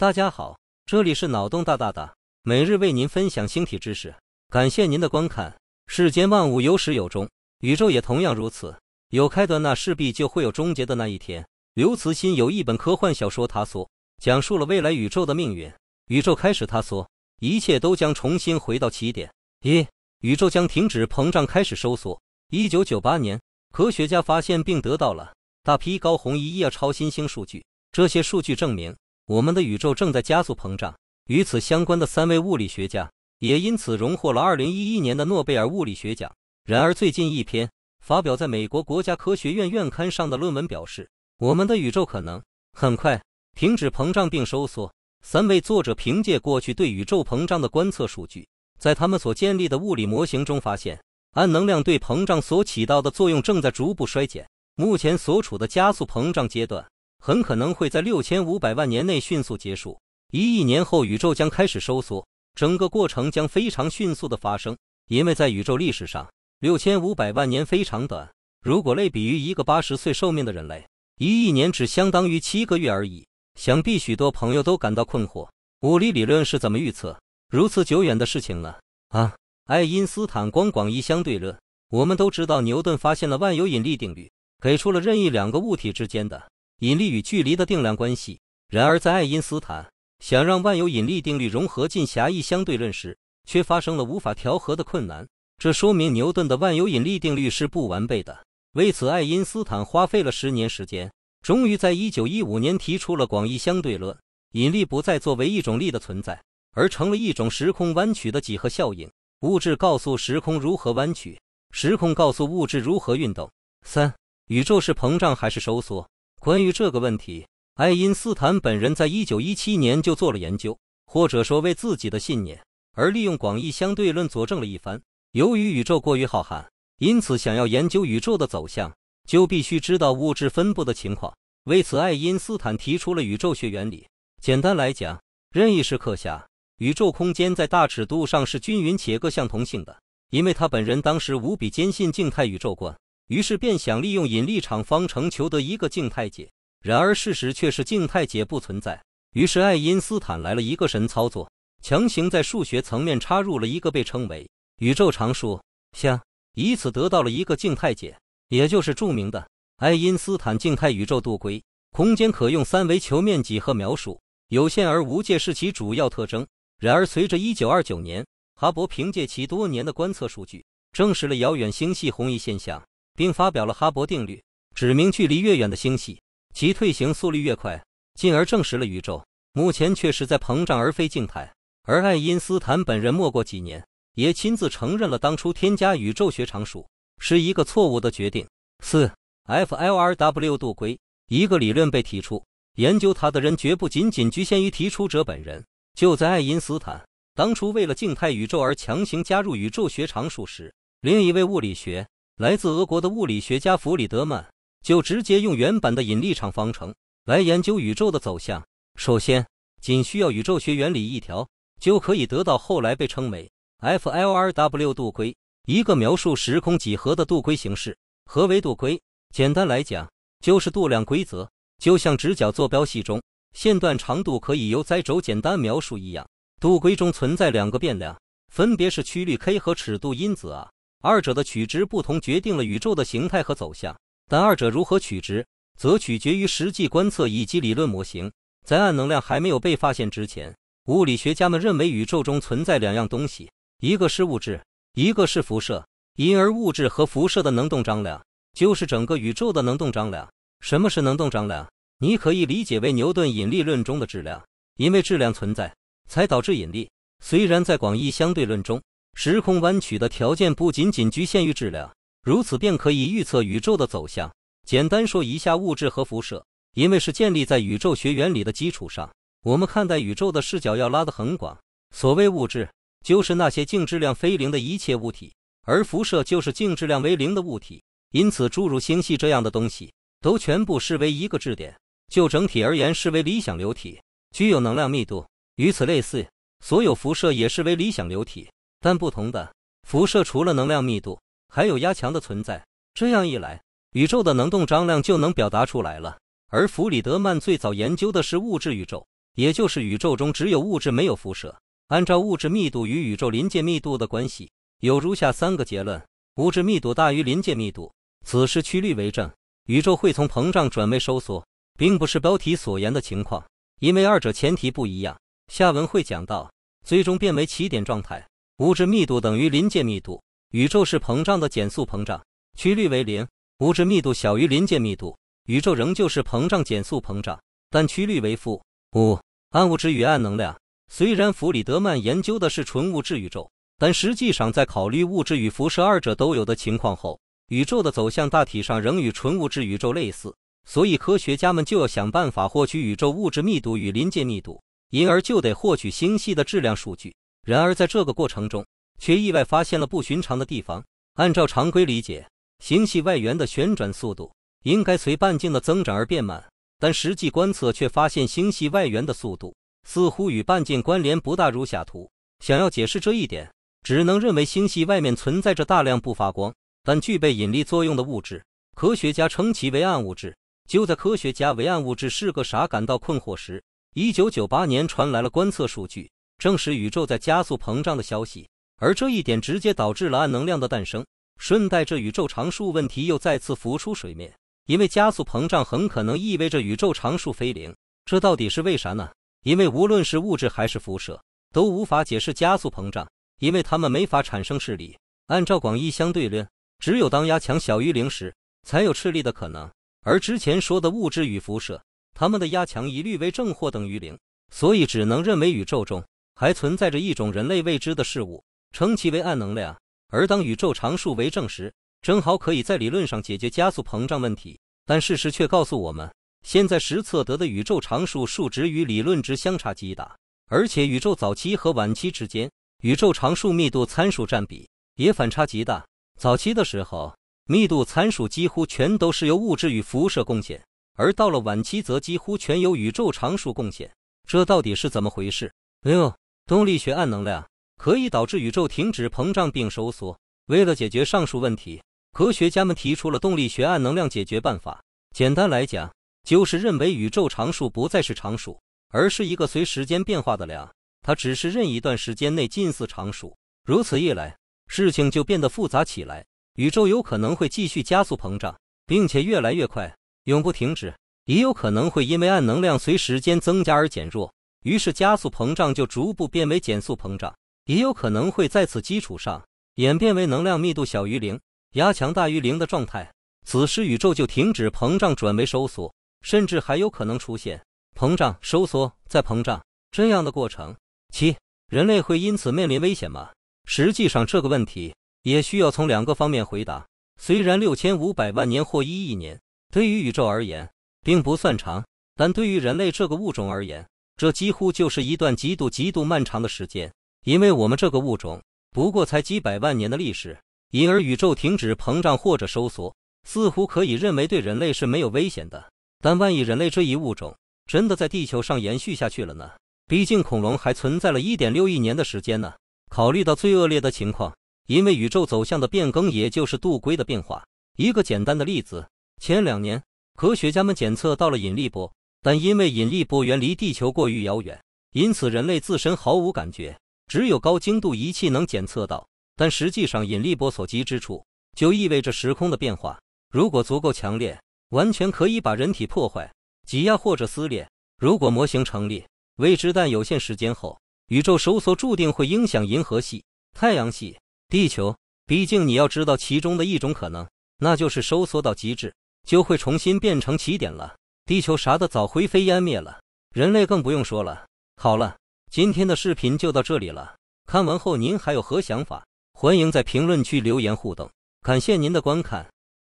大家好，这里是脑洞大大大，每日为您分享星体知识。感谢您的观看。世间万物有始有终，宇宙也同样如此。有开端那势必就会有终结的那一天。刘慈欣有一本科幻小说《塌缩》，讲述了未来宇宙的命运。宇宙开始塌缩，一切都将重新回到起点。一，宇宙将停止膨胀，开始收缩。一九九八年，科学家发现并得到了大批高红移夜超新星数据，这些数据证明。我们的宇宙正在加速膨胀，与此相关的三位物理学家也因此荣获了2011年的诺贝尔物理学奖。然而，最近一篇发表在美国国家科学院院刊上的论文表示，我们的宇宙可能很快停止膨胀并收缩。三位作者凭借过去对宇宙膨胀的观测数据，在他们所建立的物理模型中发现，暗能量对膨胀所起到的作用正在逐步衰减，目前所处的加速膨胀阶段。很可能会在六千五百万年内迅速结束。一亿年后，宇宙将开始收缩，整个过程将非常迅速的发生，因为在宇宙历史上，六千五百万年非常短。如果类比于一个八十岁寿命的人类，一亿年只相当于七个月而已。想必许多朋友都感到困惑：，物理理论是怎么预测如此久远的事情呢？啊，爱因斯坦光广义相对论，我们都知道牛顿发现了万有引力定律，给出了任意两个物体之间的。引力与距离的定量关系。然而，在爱因斯坦想让万有引力定律融合进狭义相对论时，却发生了无法调和的困难。这说明牛顿的万有引力定律是不完备的。为此，爱因斯坦花费了十年时间，终于在1915年提出了广义相对论。引力不再作为一种力的存在，而成为一种时空弯曲的几何效应。物质告诉时空如何弯曲，时空告诉物质如何运动。三、宇宙是膨胀还是收缩？关于这个问题，爱因斯坦本人在1917年就做了研究，或者说为自己的信念而利用广义相对论佐证了一番。由于宇宙过于浩瀚，因此想要研究宇宙的走向，就必须知道物质分布的情况。为此，爱因斯坦提出了宇宙学原理。简单来讲，任意时刻下，宇宙空间在大尺度上是均匀且各向同性的。因为他本人当时无比坚信静态宇宙观。于是便想利用引力场方程求得一个静态解，然而事实却是静态解不存在。于是爱因斯坦来了一个神操作，强行在数学层面插入了一个被称为宇宙常数项，以此得到了一个静态解，也就是著名的爱因斯坦静态宇宙度规。空间可用三维球面几何描述，有限而无界是其主要特征。然而随着一九二九年，哈勃凭借其多年的观测数据，证实了遥远星系红移现象。并发表了哈勃定律，指明距离越远的星系，其退行速率越快，进而证实了宇宙目前确实在膨胀而非静态。而爱因斯坦本人没过几年，也亲自承认了当初添加宇宙学常数是一个错误的决定。四 FLRW 度规，一个理论被提出，研究它的人绝不仅仅局限于提出者本人。就在爱因斯坦当初为了静态宇宙而强行加入宇宙学常数时，另一位物理学。来自俄国的物理学家弗里德曼就直接用原版的引力场方程来研究宇宙的走向。首先，仅需要宇宙学原理一条，就可以得到后来被称为 FLRW 度规，一个描述时空几何的度规形式。何为度规？简单来讲，就是度量规则。就像直角坐标系中线段长度可以由在轴简单描述一样，度规中存在两个变量，分别是曲率 k 和尺度因子啊。二者的取值不同，决定了宇宙的形态和走向。但二者如何取值，则取决于实际观测以及理论模型。在暗能量还没有被发现之前，物理学家们认为宇宙中存在两样东西：一个是物质，一个是辐射。因而，物质和辐射的能动张量就是整个宇宙的能动张量。什么是能动张量？你可以理解为牛顿引力论中的质量，因为质量存在才导致引力。虽然在广义相对论中，时空弯曲的条件不仅仅局限于质量，如此便可以预测宇宙的走向。简单说一下物质和辐射，因为是建立在宇宙学原理的基础上，我们看待宇宙的视角要拉得很广。所谓物质，就是那些静质量非零的一切物体，而辐射就是静质量为零的物体。因此，诸如星系这样的东西，都全部视为一个质点，就整体而言视为理想流体，具有能量密度。与此类似，所有辐射也视为理想流体。但不同的辐射除了能量密度，还有压强的存在。这样一来，宇宙的能动张量就能表达出来了。而弗里德曼最早研究的是物质宇宙，也就是宇宙中只有物质，没有辐射。按照物质密度与宇宙临界密度的关系，有如下三个结论：物质密度大于临界密度，此时曲率为正，宇宙会从膨胀转为收缩，并不是标题所言的情况，因为二者前提不一样。下文会讲到，最终变为起点状态。物质密度等于临界密度，宇宙是膨胀的减速膨胀，曲率为零；物质密度小于临界密度，宇宙仍旧是膨胀减速膨胀，但曲率为负。五、暗物质与暗能量。虽然弗里德曼研究的是纯物质宇宙，但实际上在考虑物质与辐射二者都有的情况后，宇宙的走向大体上仍与纯物质宇宙类似。所以科学家们就要想办法获取宇宙物质密度与临界密度，因而就得获取星系的质量数据。然而，在这个过程中，却意外发现了不寻常的地方。按照常规理解，星系外缘的旋转速度应该随半径的增长而变慢，但实际观测却发现星系外缘的速度似乎与半径关联不大。如下图，想要解释这一点，只能认为星系外面存在着大量不发光但具备引力作用的物质，科学家称其为暗物质。就在科学家为暗物质是个啥感到困惑时，1998年传来了观测数据。正是宇宙在加速膨胀的消息，而这一点直接导致了暗能量的诞生，顺带着宇宙常数问题又再次浮出水面。因为加速膨胀很可能意味着宇宙常数非零，这到底是为啥呢？因为无论是物质还是辐射都无法解释加速膨胀，因为它们没法产生斥力。按照广义相对论，只有当压强小于零时，才有斥力的可能。而之前说的物质与辐射，它们的压强一律为正或等于零，所以只能认为宇宙中。还存在着一种人类未知的事物，称其为暗能量。而当宇宙常数为正时，正好可以在理论上解决加速膨胀问题。但事实却告诉我们，现在实测得的宇宙常数数值与理论值相差极大，而且宇宙早期和晚期之间，宇宙常数密度参数占比也反差极大。早期的时候，密度参数几乎全都是由物质与辐射贡献，而到了晚期则几乎全由宇宙常数贡献。这到底是怎么回事？哎呦！动力学暗能量可以导致宇宙停止膨胀并收缩。为了解决上述问题，科学家们提出了动力学暗能量解决办法。简单来讲，就是认为宇宙常数不再是常数，而是一个随时间变化的量。它只是任一段时间内近似常数。如此一来，事情就变得复杂起来。宇宙有可能会继续加速膨胀，并且越来越快，永不停止；也有可能会因为暗能量随时间增加而减弱。于是，加速膨胀就逐步变为减速膨胀，也有可能会在此基础上演变为能量密度小于零、压强大于零的状态。此时，宇宙就停止膨胀，转为收缩，甚至还有可能出现膨胀、收缩再膨胀这样的过程。七，人类会因此面临危险吗？实际上，这个问题也需要从两个方面回答。虽然六千五百万年或一亿年对于宇宙而言并不算长，但对于人类这个物种而言，这几乎就是一段极度极度漫长的时间，因为我们这个物种不过才几百万年的历史，因而宇宙停止膨胀或者收缩，似乎可以认为对人类是没有危险的。但万一人类这一物种真的在地球上延续下去了呢？毕竟恐龙还存在了1.6亿年的时间呢。考虑到最恶劣的情况，因为宇宙走向的变更，也就是度规的变化。一个简单的例子：前两年，科学家们检测到了引力波。但因为引力波源离地球过于遥远，因此人类自身毫无感觉，只有高精度仪器能检测到。但实际上，引力波所及之处，就意味着时空的变化。如果足够强烈，完全可以把人体破坏、挤压或者撕裂。如果模型成立，未知但有限时间后，宇宙收缩注定会影响银河系、太阳系、地球。毕竟你要知道其中的一种可能，那就是收缩到极致，就会重新变成起点了。地球啥的早灰飞烟灭了，人类更不用说了。好了，今天的视频就到这里了。看完后您还有何想法？欢迎在评论区留言互动。感谢您的观看。